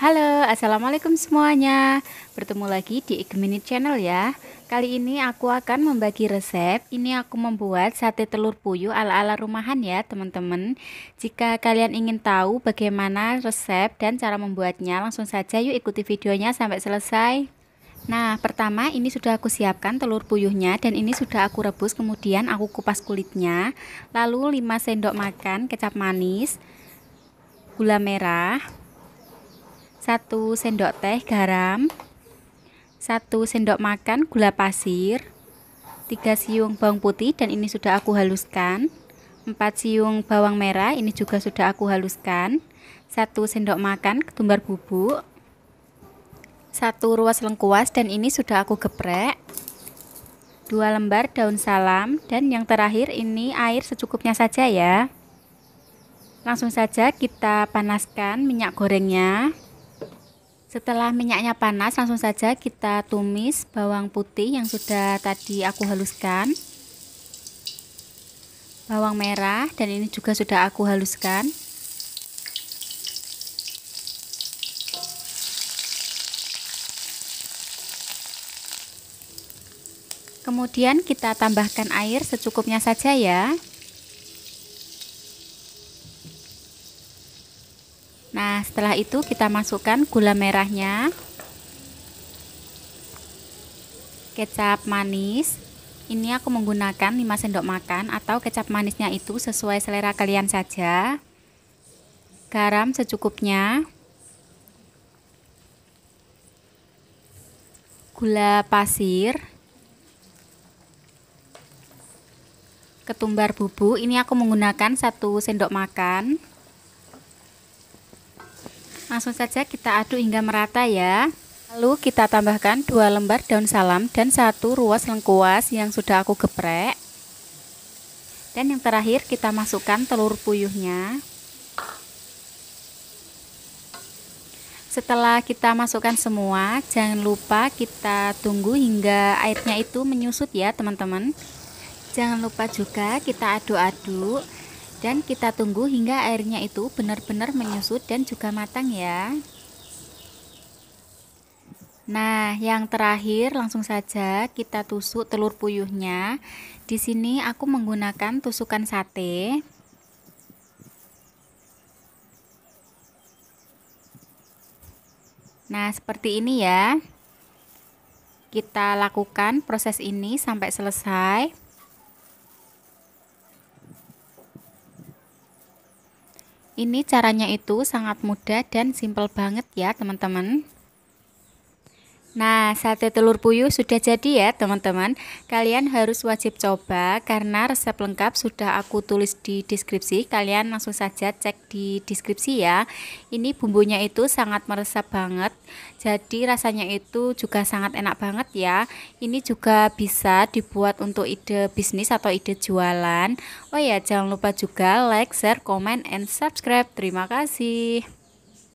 Halo, Assalamualaikum semuanya Bertemu lagi di Minute Channel ya Kali ini aku akan membagi resep Ini aku membuat sate telur puyuh ala-ala rumahan ya teman-teman Jika kalian ingin tahu bagaimana resep dan cara membuatnya Langsung saja yuk ikuti videonya sampai selesai Nah, pertama ini sudah aku siapkan telur puyuhnya dan ini sudah aku rebus, kemudian aku kupas kulitnya. Lalu 5 sendok makan kecap manis, gula merah, 1 sendok teh garam 1 sendok makan gula pasir 3 siung bawang putih dan ini sudah aku haluskan 4 siung bawang merah ini juga sudah aku haluskan 1 sendok makan ketumbar bubuk 1 ruas lengkuas dan ini sudah aku geprek 2 lembar daun salam dan yang terakhir ini air secukupnya saja ya langsung saja kita panaskan minyak gorengnya setelah minyaknya panas, langsung saja kita tumis bawang putih yang sudah tadi aku haluskan. Bawang merah dan ini juga sudah aku haluskan. Kemudian kita tambahkan air secukupnya saja ya. Nah setelah itu kita masukkan gula merahnya Kecap manis Ini aku menggunakan 5 sendok makan atau kecap manisnya itu sesuai selera kalian saja Garam secukupnya Gula pasir Ketumbar bubuk ini aku menggunakan 1 sendok makan Langsung saja kita aduk hingga merata ya. Lalu kita tambahkan dua lembar daun salam dan satu ruas lengkuas yang sudah aku geprek. Dan yang terakhir kita masukkan telur puyuhnya. Setelah kita masukkan semua, jangan lupa kita tunggu hingga airnya itu menyusut ya teman-teman. Jangan lupa juga kita aduk-aduk dan kita tunggu hingga airnya itu benar-benar menyusut dan juga matang ya Nah, yang terakhir langsung saja kita tusuk telur puyuhnya. Di sini aku menggunakan tusukan sate. Nah, seperti ini ya. Kita lakukan proses ini sampai selesai. Ini caranya itu sangat mudah dan simple banget ya teman-teman. Nah, sate telur puyuh sudah jadi ya, teman-teman. Kalian harus wajib coba karena resep lengkap sudah aku tulis di deskripsi. Kalian langsung saja cek di deskripsi ya. Ini bumbunya itu sangat meresap banget. Jadi rasanya itu juga sangat enak banget ya. Ini juga bisa dibuat untuk ide bisnis atau ide jualan. Oh ya, jangan lupa juga like, share, comment and subscribe. Terima kasih.